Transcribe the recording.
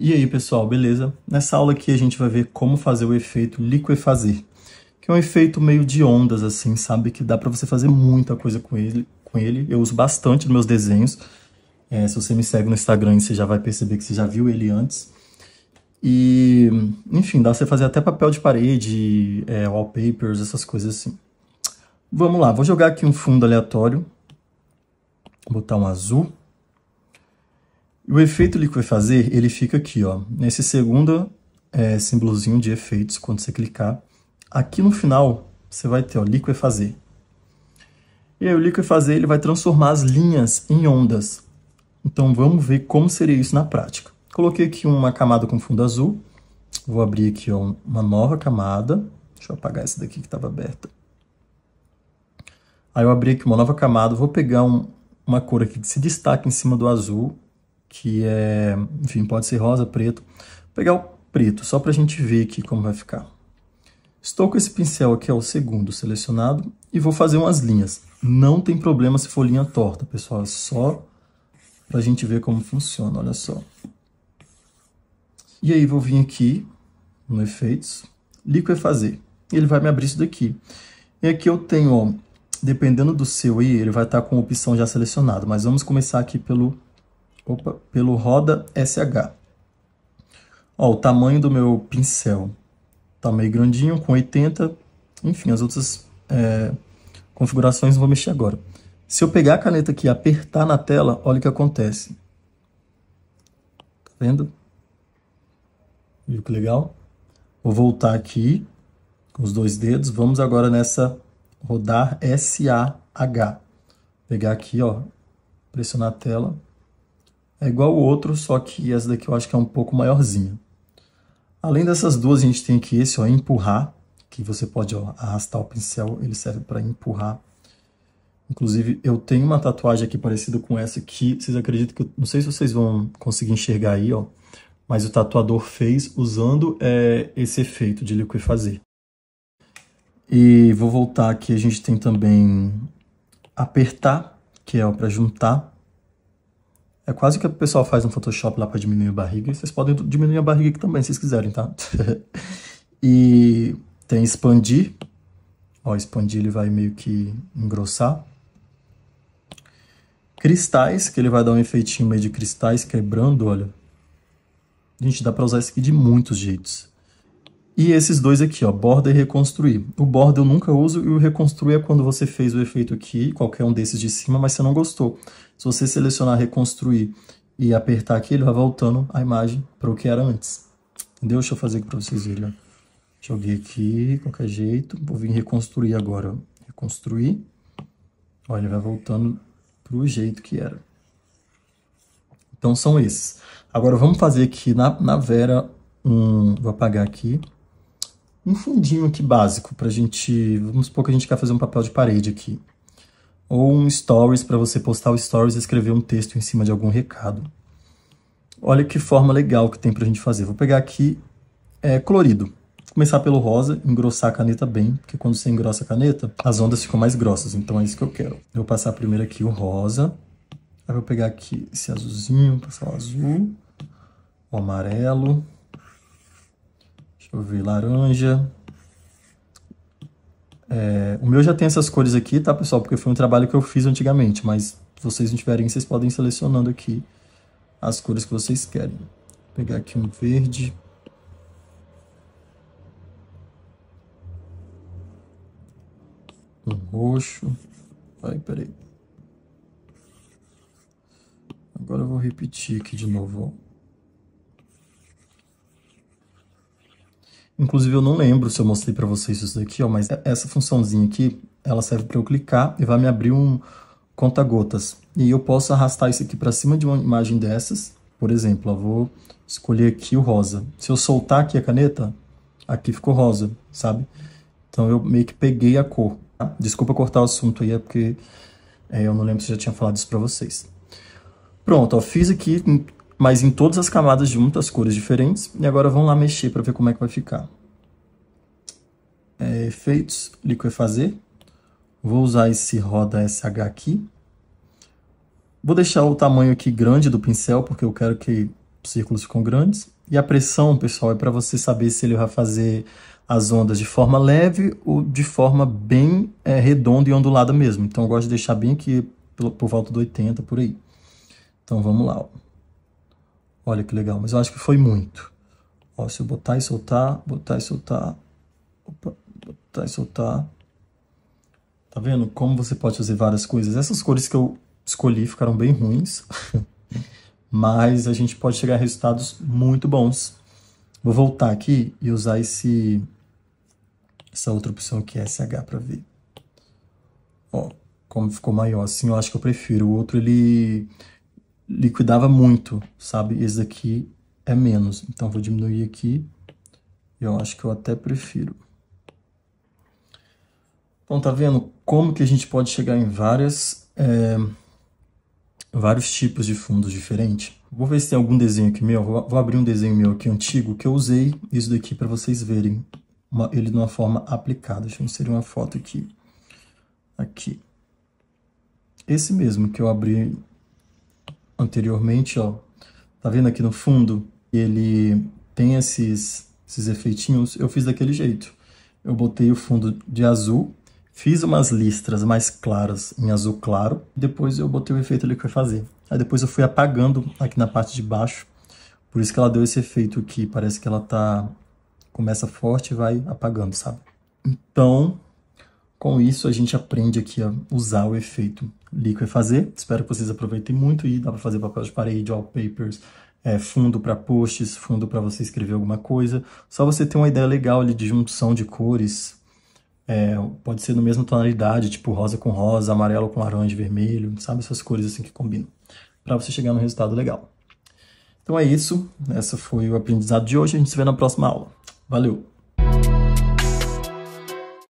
E aí pessoal, beleza? Nessa aula aqui a gente vai ver como fazer o efeito liquefazer, que é um efeito meio de ondas assim, sabe? Que dá para você fazer muita coisa com ele, com ele. Eu uso bastante nos meus desenhos. É, se você me segue no Instagram, você já vai perceber que você já viu ele antes. E, enfim, dá pra você fazer até papel de parede, é, wallpapers, essas coisas assim. Vamos lá, vou jogar aqui um fundo aleatório. Vou botar um azul. E o efeito fazer, ele fica aqui, ó, nesse segundo é, símbolozinho de efeitos, quando você clicar. Aqui no final, você vai ter, ó, liquefazer. E aí o liquefazer, ele vai transformar as linhas em ondas. Então vamos ver como seria isso na prática. Coloquei aqui uma camada com fundo azul. Vou abrir aqui ó, uma nova camada. Deixa eu apagar essa daqui que estava aberta. Aí eu abri aqui uma nova camada, vou pegar um, uma cor aqui que se destaque em cima do azul que é, enfim, pode ser rosa, preto. Vou pegar o preto, só para a gente ver aqui como vai ficar. Estou com esse pincel aqui, é o segundo selecionado, e vou fazer umas linhas. Não tem problema se for linha torta, pessoal, é só para a gente ver como funciona, olha só. E aí vou vir aqui no efeitos, liquefazer. Ele vai me abrir isso daqui. E aqui eu tenho, ó, dependendo do seu aí, ele vai estar tá com a opção já selecionada, mas vamos começar aqui pelo opa, pelo roda SH. Ó, o tamanho do meu pincel tá meio grandinho, com 80. Enfim, as outras é, configurações não vou mexer agora. Se eu pegar a caneta aqui e apertar na tela, olha o que acontece. Tá vendo? Viu que legal? Vou voltar aqui com os dois dedos. Vamos agora nessa rodar SAH. Pegar aqui, ó, pressionar a tela. É igual o outro, só que essa daqui eu acho que é um pouco maiorzinha. Além dessas duas, a gente tem aqui esse, ó, empurrar, que você pode ó, arrastar o pincel, ele serve para empurrar. Inclusive, eu tenho uma tatuagem aqui parecida com essa que vocês acreditam que... Eu, não sei se vocês vão conseguir enxergar aí, ó. Mas o tatuador fez usando é, esse efeito de liquefazer. E vou voltar aqui, a gente tem também apertar, que é para juntar. É quase que o pessoal faz no Photoshop lá para diminuir a barriga. vocês podem diminuir a barriga aqui também, se vocês quiserem, tá? e tem expandir. Ó, expandir ele vai meio que engrossar. Cristais, que ele vai dar um efeitinho meio de cristais quebrando, olha. Gente, dá para usar isso aqui de muitos jeitos. E esses dois aqui, ó, borda e reconstruir. O borda eu nunca uso e o reconstruir é quando você fez o efeito aqui, qualquer um desses de cima, mas você não gostou. Se você selecionar reconstruir e apertar aqui, ele vai voltando a imagem para o que era antes. Entendeu? Deixa eu fazer aqui para vocês verem, ó. Joguei aqui, qualquer jeito. Vou vir reconstruir agora, ó. Reconstruir. Olha, ele vai voltando para o jeito que era. Então são esses. Agora vamos fazer aqui na, na Vera um... Vou apagar aqui um fundinho aqui básico para a gente. Vamos supor que a gente quer fazer um papel de parede aqui. Ou um stories para você postar o stories e escrever um texto em cima de algum recado. Olha que forma legal que tem para a gente fazer. Vou pegar aqui é, colorido. Vou começar pelo rosa, engrossar a caneta bem, porque quando você engrossa a caneta, as ondas ficam mais grossas. Então é isso que eu quero. Eu vou passar primeiro aqui o rosa. Aí vou pegar aqui esse azulzinho, passar o azul, o amarelo. Deixa eu ver, laranja. É, o meu já tem essas cores aqui, tá, pessoal? Porque foi um trabalho que eu fiz antigamente, mas se vocês não tiverem, vocês podem ir selecionando aqui as cores que vocês querem. Vou pegar aqui um verde. Um roxo. Ai, peraí. Agora eu vou repetir aqui de novo, ó. Inclusive, eu não lembro se eu mostrei para vocês isso daqui, ó, mas é essa funçãozinha aqui, ela serve para eu clicar e vai me abrir um conta-gotas. E eu posso arrastar isso aqui para cima de uma imagem dessas. Por exemplo, eu vou escolher aqui o rosa. Se eu soltar aqui a caneta, aqui ficou rosa, sabe? Então, eu meio que peguei a cor. Ah, desculpa cortar o assunto aí, é porque é, eu não lembro se eu já tinha falado isso para vocês. Pronto, ó, fiz aqui mas em todas as camadas de muitas cores diferentes. E agora vamos lá mexer para ver como é que vai ficar. É, efeitos, liquefazer. Vou usar esse roda SH aqui. Vou deixar o tamanho aqui grande do pincel, porque eu quero que os círculos ficam grandes. E a pressão, pessoal, é para você saber se ele vai fazer as ondas de forma leve ou de forma bem é, redonda e ondulada mesmo. Então, eu gosto de deixar bem aqui por, por volta do 80, por aí. Então, vamos lá. Ó. Olha que legal, mas eu acho que foi muito. Ó, se eu botar e soltar, botar e soltar, opa, botar e soltar. Tá vendo como você pode fazer várias coisas? Essas cores que eu escolhi ficaram bem ruins, mas a gente pode chegar a resultados muito bons. Vou voltar aqui e usar esse essa outra opção que é SH para ver. Ó, como ficou maior assim, eu acho que eu prefiro. O outro, ele liquidava muito, sabe? Esse daqui é menos. Então, vou diminuir aqui. Eu acho que eu até prefiro. Então, tá vendo como que a gente pode chegar em várias, é, vários tipos de fundos diferentes? Vou ver se tem algum desenho aqui meu. Vou, vou abrir um desenho meu aqui antigo que eu usei isso daqui para vocês verem uma, ele de uma forma aplicada. Deixa eu inserir uma foto aqui. Aqui. Esse mesmo que eu abri anteriormente, ó, tá vendo aqui no fundo? Ele tem esses, esses efeitinhos, eu fiz daquele jeito. Eu botei o fundo de azul, fiz umas listras mais claras em azul claro, depois eu botei o efeito ali que vai fazer. Aí depois eu fui apagando aqui na parte de baixo, por isso que ela deu esse efeito aqui. parece que ela tá começa forte e vai apagando, sabe? Então, com isso a gente aprende aqui a usar o efeito liquefazer. É Espero que vocês aproveitem muito e dá para fazer papel de parede, wallpapers, é, fundo para posts, fundo para você escrever alguma coisa. Só você ter uma ideia legal ali de junção de cores. É, pode ser no mesmo tonalidade, tipo rosa com rosa, amarelo com laranja, vermelho, sabe? Essas cores assim que combinam, para você chegar num resultado legal. Então é isso, essa foi o aprendizado de hoje, a gente se vê na próxima aula. Valeu!